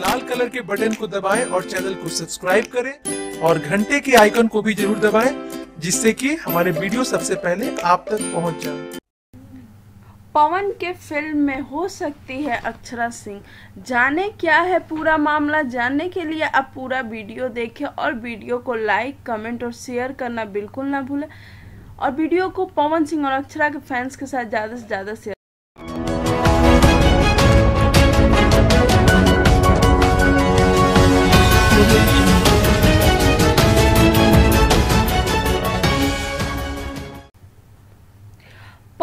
लाल colour के button को दबाएं और चैनल को सब्सक्राइब करें और घंटे के आइकन को भी जरूर दबाएं जिससे कि हमारे वीडियो सबसे पहले आप तक पहुंच जाए पवन के फिल्म में हो सकती है अक्षरा सिंह जाने क्या है पूरा मामला जानने के लिए आप पूरा वीडियो देखें और वीडियो को लाइक कमेंट और शेयर करना बिल्कुल ना भूलें और वीडियो को पवन सिंह और अक्षरा के फैंस के साथ ज़्यादा से ज़्यादा शेयर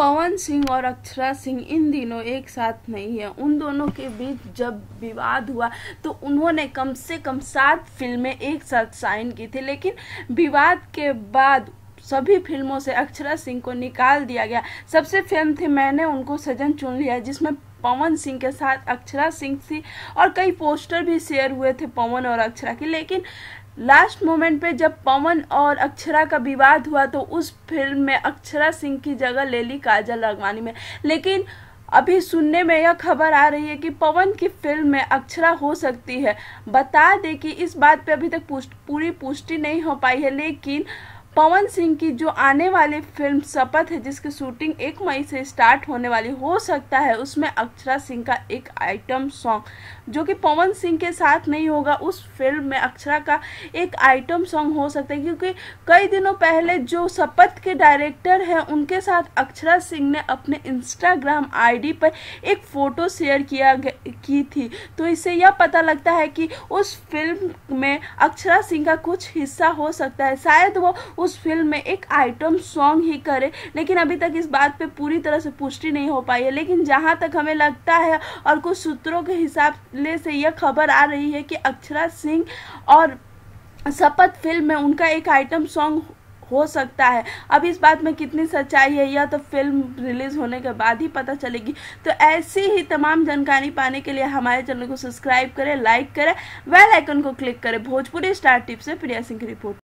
पवन सिंह और अक्षरा सिंह इन दिनों एक साथ नहीं है उन दोनों के बीच जब विवाद हुआ तो उन्होंने कम से कम सात फिल्में एक साथ साइन की थी लेकिन विवाद के बाद सभी फिल्मों से अक्षरा सिंह को निकाल दिया गया सबसे फिल्म थी मैंने उनको सजन चुन लिया जिसमें पवन सिंह के साथ अक्षरा सिंह थी और कई पोस्टर भी शेयर हुए थे पवन और अक्षरा के लेकिन लास्ट मोमेंट पे जब पवन और अक्षरा का विवाद हुआ तो उस फिल्म में अक्षरा सिंह की जगह ले ली काजल अगवानी में लेकिन अभी सुनने में यह खबर आ रही है कि पवन की फिल्म में अक्षरा हो सकती है बता दें कि इस बात पे अभी तक पूरी पुष्टि नहीं हो पाई है लेकिन पवन सिंह की जो आने वाली फिल्म शपथ है जिसकी शूटिंग एक मई से स्टार्ट होने वाली हो सकता है उसमें अक्षरा सिंह का एक आइटम सॉन्ग जो कि पवन सिंह के साथ नहीं होगा उस फिल्म में अक्षरा का एक आइटम सॉन्ग हो सकता है क्योंकि कई दिनों पहले जो शपथ के डायरेक्टर हैं उनके साथ अक्षरा सिंह ने अपने इंस्टाग्राम आई पर एक फ़ोटो शेयर किया की थी तो इससे यह पता लगता है कि उस फिल्म में अक्षरा सिंह का कुछ हिस्सा हो सकता है शायद वो उस फिल्म में एक आइटम सॉन्ग ही करे लेकिन अभी तक इस बात पे पूरी तरह से पुष्टि नहीं हो पाई है लेकिन जहाँ तक हमें लगता है और कुछ सूत्रों के हिसाब से यह खबर आ रही है कि अक्षरा सिंह और शपथ फिल्म में उनका एक आइटम सॉन्ग हो सकता है अब इस बात में कितनी सच्चाई है यह तो फिल्म रिलीज होने के बाद ही पता चलेगी तो ऐसी ही तमाम जानकारी पाने के लिए हमारे चैनल को सब्सक्राइब करें लाइक करें वेल आइकन को क्लिक करें भोजपुरी स्टार टिप से प्रिया सिंह की रिपोर्ट